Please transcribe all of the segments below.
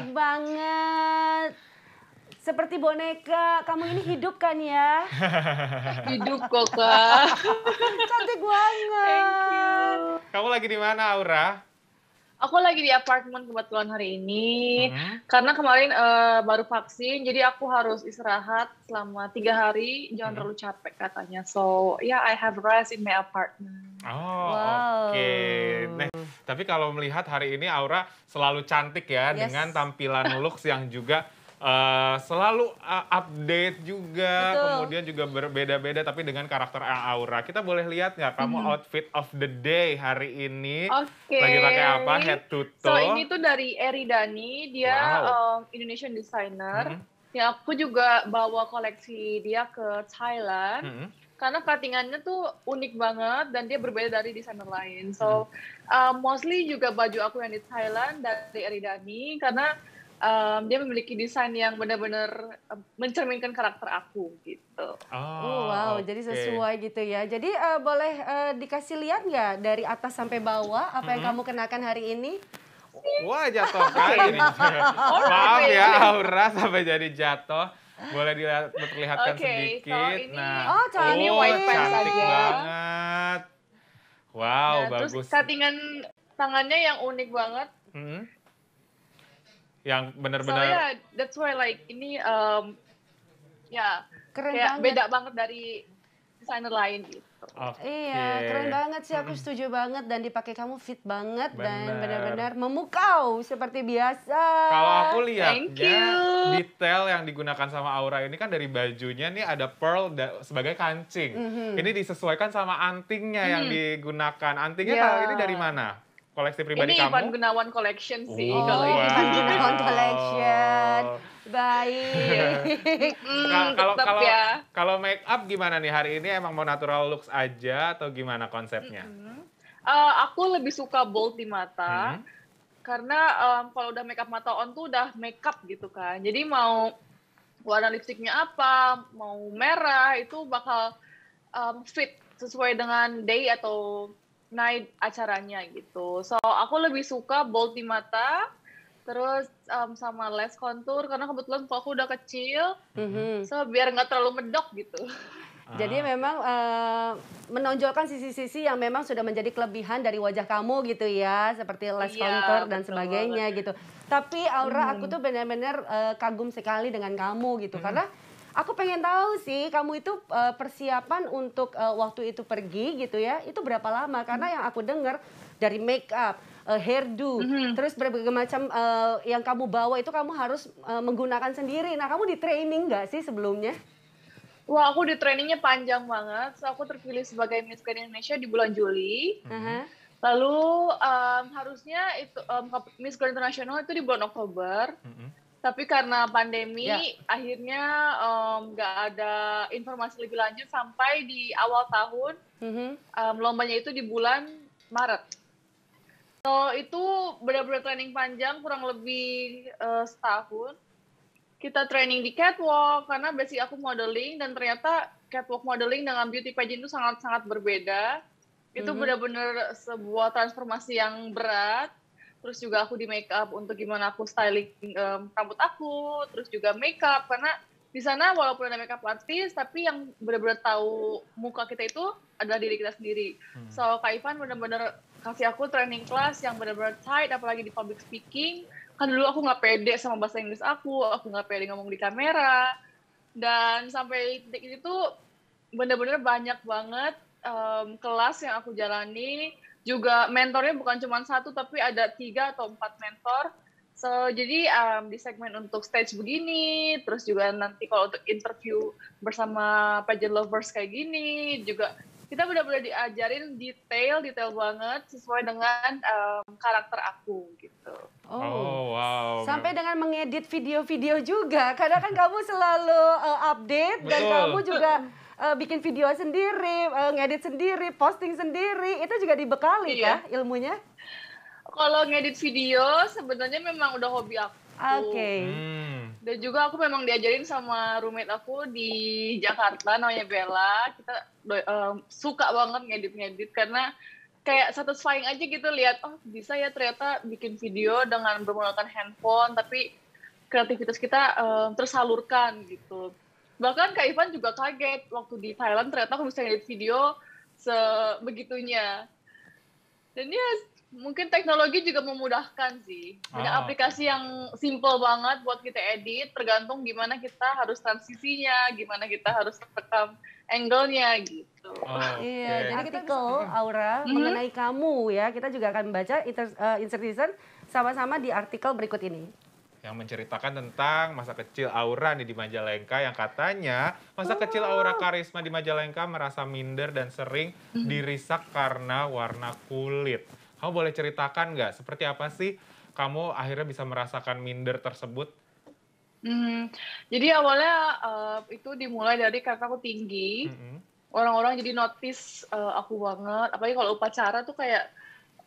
cantik banget. Seperti boneka, kamu ini hidup kan ya? hidup kok, Kak. cantik banget. Kamu lagi di mana, Aura? Aku lagi di apartemen kebetulan hari ini hmm. karena kemarin uh, baru vaksin, jadi aku harus istirahat selama tiga hari, jangan hmm. terlalu capek katanya. So yeah, I have rest in my apartment. Oh, wow. oke. Okay. Nah, tapi kalau melihat hari ini Aura selalu cantik ya yes. dengan tampilan looks yang juga uh, selalu uh, update juga, Betul. kemudian juga berbeda-beda tapi dengan karakter Aura. Kita boleh lihat nggak kamu hmm. outfit of the day hari ini? Okay. Lagi pakai apa? Head to toe. So ini tuh dari Eri Dani, dia wow. um, Indonesian designer. Hmm. Ya, aku juga bawa koleksi dia ke Thailand. Hmm karena cuttingannya tuh unik banget dan dia berbeda dari desainer lain. So uh, mostly juga baju aku yang di Thailand dari Eridani karena um, dia memiliki desain yang benar-benar um, mencerminkan karakter aku gitu. Oh, oh wow, okay. jadi sesuai gitu ya. Jadi uh, boleh uh, dikasih lihat nggak dari atas sampai bawah apa mm -hmm. yang kamu kenakan hari ini? Wah jatuh kali ini. Maaf ya Aura sampai jadi jatuh boleh dilihat diperlihatkan okay, sedikit. ini, nah, oh, oh ini white pants cantik ya. banget. Wow, nah, bagus. Terus settingan tangannya yang unik banget. Hmm. Yang benar-benar. So, yeah, that's why like ini um, ya yeah, keren kayak beda banget dari desainer lain gitu. Okay. Iya, keren banget sih aku setuju banget dan dipakai kamu fit banget bener. dan benar-benar memukau seperti biasa. Kalau aku lihatnya detail yang digunakan sama Aura ini kan dari bajunya nih ada pearl sebagai kancing. Mm -hmm. Ini disesuaikan sama antingnya mm. yang mhm. digunakan. Antingnya yeah. kalau ini dari mana? Koleksi pribadi ini kamu? Oh, ini Ivan Gunawan Collection sih oh, kalau ini. Ivan Gunawan Collection. Baik. Nah, kalau kalau ya. kalau make up gimana nih hari ini emang mau natural looks aja atau gimana konsepnya? uh, aku lebih suka bold di mata. -hmm. Karena um, kalau udah make up mata on tuh udah make up gitu kan. Jadi mau warna lipstiknya apa, mau merah itu bakal um, fit sesuai dengan day atau night acaranya gitu. So aku lebih suka bold di mata, terus um, sama les kontur karena kebetulan aku udah kecil mm-hmm. so biar nggak terlalu medok gitu ah. jadi memang uh, menonjolkan sisi-sisi yang memang sudah menjadi kelebihan dari wajah kamu gitu ya, seperti les iya, kontur dan sebagainya banget. gitu. Tapi Aura hmm. aku mm-hmm. tuh benar-benar uh, kagum sekali dengan kamu gitu, hmm. karena aku pengen tahu sih kamu itu uh, persiapan untuk uh, waktu itu pergi gitu ya itu berapa lama karena mm-hmm. yang aku dengar dari make up uh, hairdo, mm -hmm. terus berbagai macam uh, yang kamu bawa itu kamu harus uh, menggunakan sendiri. Nah, kamu di training nggak sih sebelumnya? Wah, aku di trainingnya panjang banget. So, aku terpilih sebagai Miss Grand Indonesia di bulan Juli. Uh mm-hmm. -huh. Lalu um, harusnya itu um, Miss Grand International itu di bulan Oktober. Mm -hmm. Tapi karena pandemi, ya. akhirnya nggak um, ada informasi lebih lanjut sampai di awal tahun. Mm -hmm. um, lombanya itu di bulan Maret. So, itu benar-benar training panjang, kurang lebih uh, setahun. Kita training di catwalk, karena basic aku modeling, dan ternyata catwalk modeling dengan beauty pageant itu sangat-sangat berbeda. Itu mm-hmm. sebuah transformasi yang berat. Terus juga aku di make up untuk gimana aku styling um, rambut aku, terus juga make up, karena di sana walaupun ada makeup artist tapi yang benar-benar tahu muka kita itu adalah diri kita sendiri. Hmm. So Kak Ivan benar-benar kasih aku training class yang benar-benar tight apalagi di public speaking. Kan dulu aku nggak pede sama bahasa Inggris aku, aku nggak pede ngomong di kamera. Dan sampai titik itu benar-benar banyak banget um, kelas yang aku jalani. Juga mentornya bukan cuma satu tapi ada tiga atau empat mentor So, jadi um, di segmen untuk stage begini, terus juga nanti kalau untuk interview bersama pageant lovers kayak gini, juga kita benar-benar diajarin detail, detail banget sesuai dengan um, karakter aku gitu. Oh, oh wow. Sampai dengan mengedit video-video juga, karena kan kamu selalu uh, update Betul. dan kamu juga uh, bikin video sendiri, uh, ngedit sendiri, posting sendiri, itu juga dibekali iya. ya ilmunya? kalau ngedit video sebenarnya memang udah hobi aku. Oke. Okay. Hmm. Dan juga aku memang diajarin sama roommate aku di Jakarta namanya Bella. Kita um, suka banget ngedit-ngedit karena kayak satisfying aja gitu lihat oh bisa ya ternyata bikin video dengan menggunakan handphone tapi kreativitas kita um, tersalurkan gitu. Bahkan Kak Ivan juga kaget waktu di Thailand ternyata aku bisa ngedit video sebegitunya. Dan ya mungkin teknologi juga memudahkan sih. Ada ah. aplikasi yang simple banget buat kita edit, tergantung gimana kita harus transisinya, gimana kita harus rekam angle-nya gitu. Oh, ah, okay. Iya, jadi kita bisa, Aura hmm. mengenai kamu ya. Kita juga akan baca inter, uh, sama-sama di artikel berikut ini yang menceritakan tentang masa kecil Aura nih di Majalengka yang katanya masa oh. kecil Aura Karisma di Majalengka merasa minder dan sering mhm. dirisak karena warna kulit. Kamu boleh ceritakan nggak seperti apa sih kamu akhirnya bisa merasakan minder tersebut? Hmm, jadi awalnya uh, itu dimulai dari karena aku tinggi, mm-hmm. orang-orang jadi notice uh, aku banget. Apalagi kalau upacara tuh kayak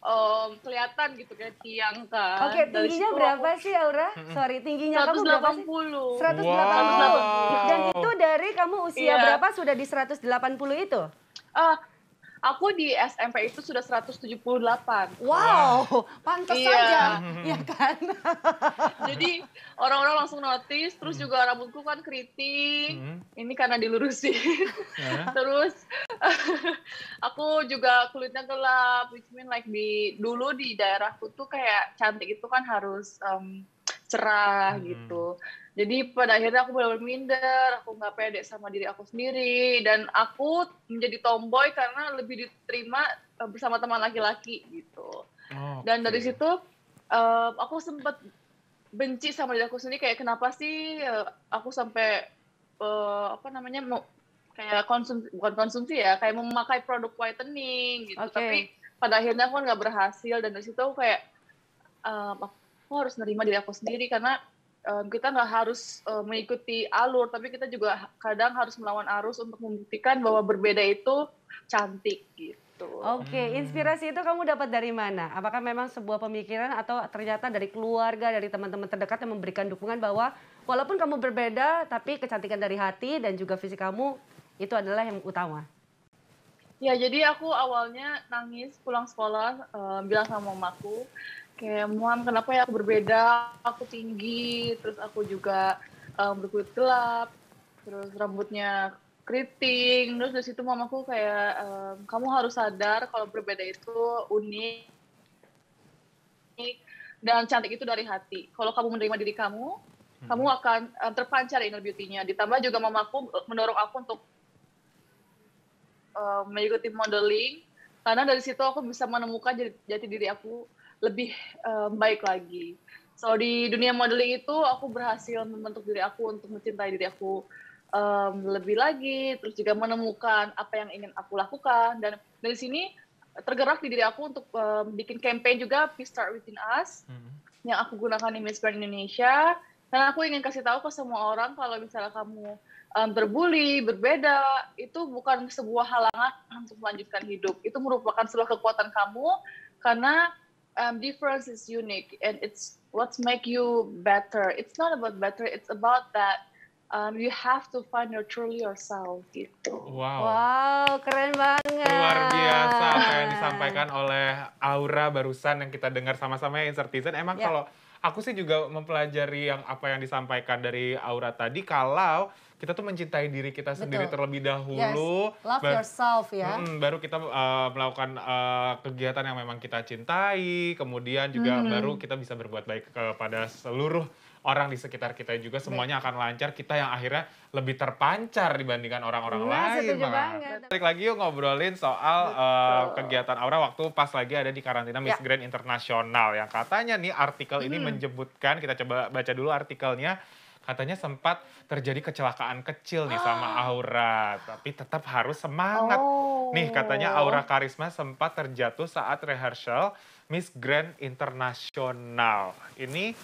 um, kelihatan gitu kayak tiang kan. Oke, okay, tingginya berapa aku, sih Aura? Sorry, tingginya 180. kamu berapa sih? 180. Wow. puluh Dan itu dari kamu usia yeah. berapa sudah di 180 itu? uh, Aku di SMP itu sudah 178. Wow, pantas iya. aja, ya kan? Jadi orang-orang langsung notice, terus hmm. juga rambutku kan keriting, hmm. ini karena dilurusin. terus aku juga kulitnya gelap, which mean like di dulu di daerahku tuh kayak cantik itu kan harus um, cerah hmm. gitu jadi pada akhirnya aku benar-benar minder aku nggak pede sama diri aku sendiri dan aku menjadi tomboy karena lebih diterima eh, bersama teman laki-laki gitu oh, dan dari situ uh, aku sempat benci sama diri aku sendiri kayak kenapa sih eh, aku sampai uh, apa namanya mau kayak konsumsi bukan konsumsi ya kayak memakai produk whitening gitu okay. tapi pada akhirnya aku kan nggak berhasil dan dari situ aku kayak uh, aku harus nerima diri aku sendiri karena um, kita nggak harus um, mengikuti alur tapi kita juga kadang harus melawan arus untuk membuktikan bahwa berbeda itu cantik gitu. Oke, okay. Hmm. inspirasi itu kamu dapat dari mana? Apakah memang sebuah pemikiran atau ternyata dari keluarga, dari teman-teman terdekat yang memberikan dukungan bahwa walaupun kamu berbeda tapi kecantikan dari hati dan juga fisik kamu itu adalah yang utama? Ya, jadi aku awalnya nangis pulang sekolah, uh, bilang sama mamaku, kayak muam kenapa ya aku berbeda aku tinggi terus aku juga um, berkulit gelap terus rambutnya keriting terus dari situ mamaku kayak um, kamu harus sadar kalau berbeda itu unik dan cantik itu dari hati kalau kamu menerima diri kamu hmm. kamu akan um, terpancar inner beauty ditambah juga mamaku mendorong aku untuk um, mengikuti modeling karena dari situ aku bisa menemukan jati diri aku lebih um, baik lagi. So di dunia modeling itu aku berhasil membentuk diri aku untuk mencintai diri aku um, lebih lagi, terus juga menemukan apa yang ingin aku lakukan dan dari sini tergerak di diri aku untuk um, bikin campaign juga Peace Start Within Us hmm. yang aku gunakan di Miss Grand Indonesia karena aku ingin kasih tahu ke semua orang kalau misalnya kamu um, berbeda, itu bukan sebuah halangan untuk melanjutkan hidup. Itu merupakan sebuah kekuatan kamu karena um, difference is unique and it's what make you better it's not about better it's about that um, you have to find your truly yourself gitu. Wow. Wow, keren banget. Luar biasa apa yang disampaikan oleh Aura barusan yang kita dengar sama-sama yang Insertizen. Emang yeah. kalau aku sih juga mempelajari yang apa yang disampaikan dari Aura tadi kalau kita tuh mencintai diri kita sendiri Betul. terlebih dahulu. Yes. Love yourself ya. Mm, baru kita uh, melakukan uh, kegiatan yang memang kita cintai, kemudian juga hmm. baru kita bisa berbuat baik kepada seluruh orang di sekitar kita juga semuanya akan lancar kita yang akhirnya lebih terpancar dibandingkan orang-orang ya, lain banget. Balik lagi yuk ngobrolin soal uh, kegiatan Aura waktu pas lagi ada di karantina Miss ya. Grand Internasional yang katanya nih artikel hmm. ini menyebutkan kita coba baca dulu artikelnya katanya sempat terjadi kecelakaan kecil nih sama Aura, tapi tetap harus semangat. Oh. Nih katanya Aura Karisma sempat terjatuh saat rehearsal Miss Grand Internasional. Ini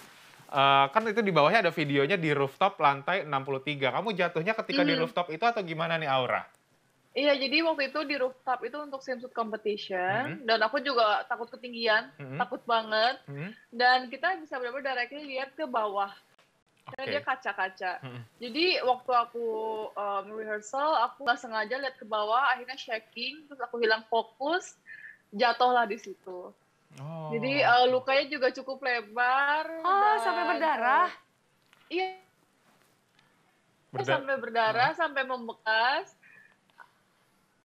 Uh, kan itu di bawahnya ada videonya di rooftop lantai 63. Kamu jatuhnya ketika hmm. di rooftop itu atau gimana nih Aura? Iya, jadi waktu itu di rooftop itu untuk swimsuit competition -hmm. dan aku juga takut ketinggian, -hmm. takut banget. -hmm. Dan kita bisa benar-benar directly lihat ke bawah. Okay. Karena dia kaca-kaca. -hmm. Jadi waktu aku um, rehearsal, aku nggak sengaja lihat ke bawah, akhirnya shaking, terus aku hilang fokus, jatuhlah di situ. Oh. Jadi uh, lukanya juga cukup lebar. Oh, dan, sampai berdarah? Iya. Berda sampai berdarah, hmm. sampai membekas.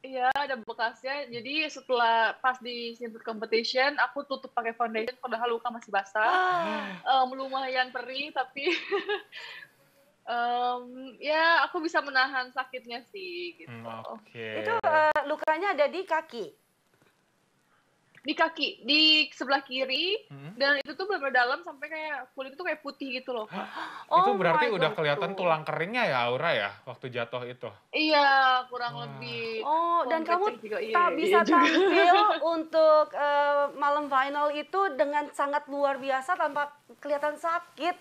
Iya, ada bekasnya. Jadi setelah pas di Stanford Competition, aku tutup pakai foundation padahal luka masih basah. Ah. Um, lumayan perih, tapi um, ya aku bisa menahan sakitnya sih. Gitu. Hmm, Oke. Okay. Itu uh, lukanya ada di kaki? di kaki di sebelah kiri hmm? dan itu tuh benar dalam sampai kayak kulit itu kayak putih gitu loh oh itu berarti udah kelihatan itu. tulang keringnya ya Aura ya waktu jatuh itu iya kurang Wah. lebih oh dan kamu juga, iya, tak bisa iya. tampil untuk uh, malam final itu dengan sangat luar biasa tanpa kelihatan sakit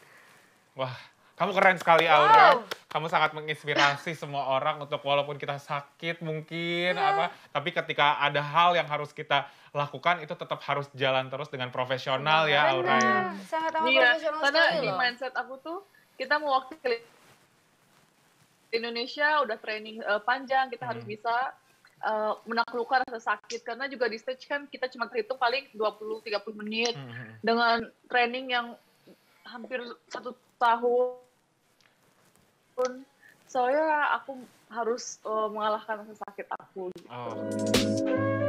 Wah, kamu keren sekali Aura. Wow. Kamu sangat menginspirasi semua orang untuk walaupun kita sakit mungkin yeah. apa, tapi ketika ada hal yang harus kita lakukan itu tetap harus jalan terus dengan profesional ya, Benar. ya Aura ya. Sangat amat yeah. profesional karena di loh. mindset aku tuh kita mewakili Indonesia udah training uh, panjang, kita hmm. harus bisa uh, menaklukkan rasa sakit karena juga di stage kan kita cuma terhitung paling 20 30 menit hmm, hmm, hmm. dengan training yang hampir satu tahun pun soalnya aku harus uh, mengalahkan rasa sakit aku gitu. oh.